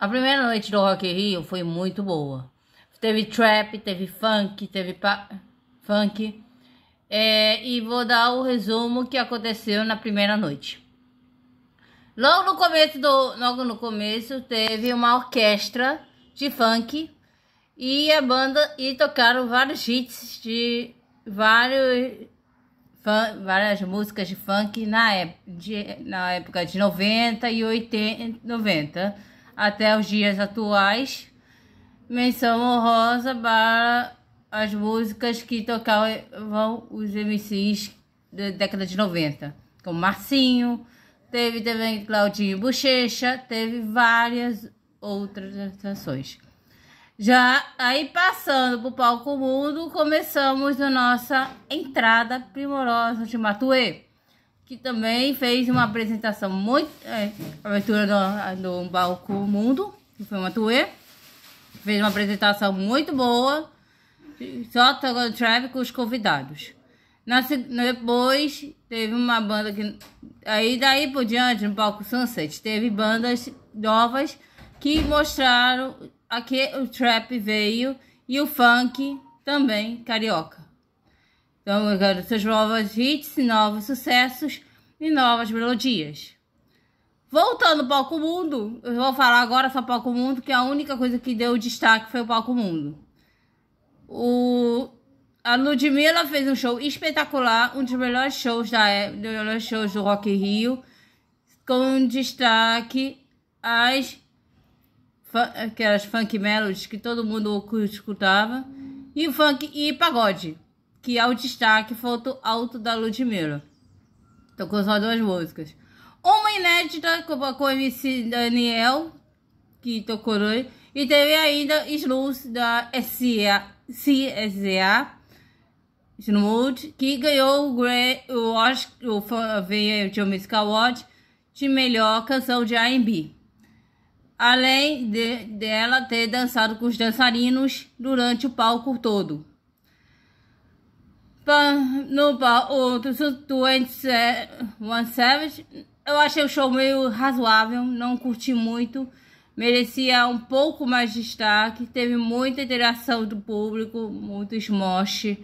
A primeira noite do Rock in Rio foi muito boa. Teve trap, teve funk, teve funk. É, e vou dar o resumo que aconteceu na primeira noite. Logo no começo do, logo no começo teve uma orquestra de funk e a banda e tocaram vários hits de vários várias músicas de funk na, de, na época de 90 e 80, 90 até os dias atuais. Menção honrosa para as músicas que tocavam os MCs da década de 90, como Marcinho, teve também Claudinho Bochecha, teve várias outras canções. Já aí passando para o palco mundo, começamos a nossa entrada primorosa de Matuê que também fez uma apresentação muito. É, abertura do, do Balco Mundo, que foi uma Tuê. Fez uma apresentação muito boa, só trap com os convidados. Na, depois teve uma banda que. Aí daí por diante, no palco Sunset, teve bandas novas que mostraram a que o trap veio e o funk também carioca. Então eu quero seus novos hits, novos sucessos e novas melodias. Voltando ao Palco Mundo, eu vou falar agora só Palco Mundo, que a única coisa que deu destaque foi o Palco Mundo. O, a Ludmilla fez um show espetacular, um dos melhores shows, da, é, dos melhores shows do Rock Rio, com destaque as aquelas funk melodies que todo mundo escutava e funk e pagode que é o destaque Foto Alto da Ludmilla. Tocou só duas músicas. Uma inédita com o MC Daniel, que tocou hoje, e teve ainda Sluz da CSA, Smooth, que ganhou o, Gray, o, Oscar, o VH Music Awards de melhor canção de R&B. Além de, dela ter dançado com os dançarinos durante o palco todo no é One Savage. Eu achei o show meio razoável, não curti muito. Merecia um pouco mais de destaque. Teve muita interação do público, muito smosh.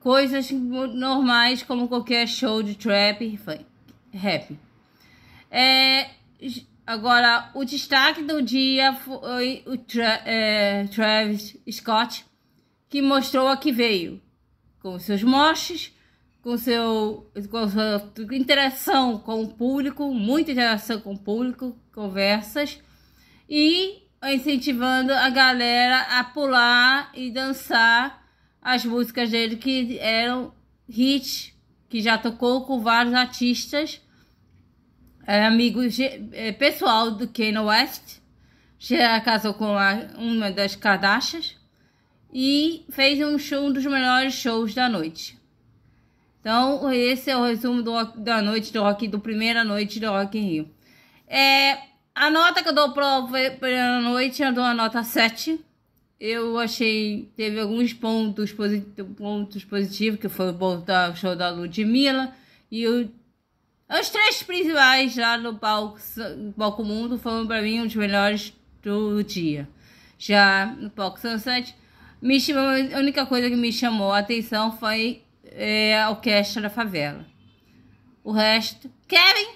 Coisas normais como qualquer show de trap, foi rap. É, agora, o destaque do dia foi o Tra é, Travis Scott, que mostrou a que veio com os seus moches, com, seu, com a sua interação com o público, muita interação com o público, conversas, e incentivando a galera a pular e dançar as músicas dele que eram hits que já tocou com vários artistas, é amigo é, pessoal do Kanye West, já casou com a, uma das Kardashians e fez um show um dos melhores shows da noite. Então, esse é o resumo do, da noite do Rock, do primeira noite do Rock in Rio. É, a nota que eu dou para a noite, eu dou a nota 7. Eu achei, teve alguns pontos, posit, pontos positivos, que foi o show da Ludmilla. E o, os três principais lá no palco, no palco Mundo foram para mim os melhores do dia. Já no palco Sunset, me chamou, a única coisa que me chamou a atenção foi é, a orquestra da favela. O resto, Kevin,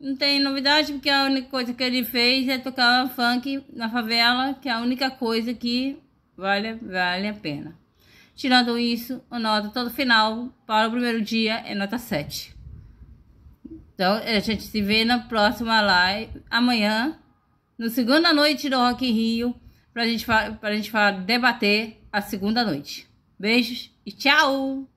não tem novidade, porque a única coisa que ele fez é tocar funk na favela, que é a única coisa que vale, vale a pena. Tirando isso, a nota todo final para o primeiro dia é nota 7. Então, a gente se vê na próxima live, amanhã, no segunda noite do Rock in Rio, para gente, a gente falar, debater a segunda noite. Beijos e tchau!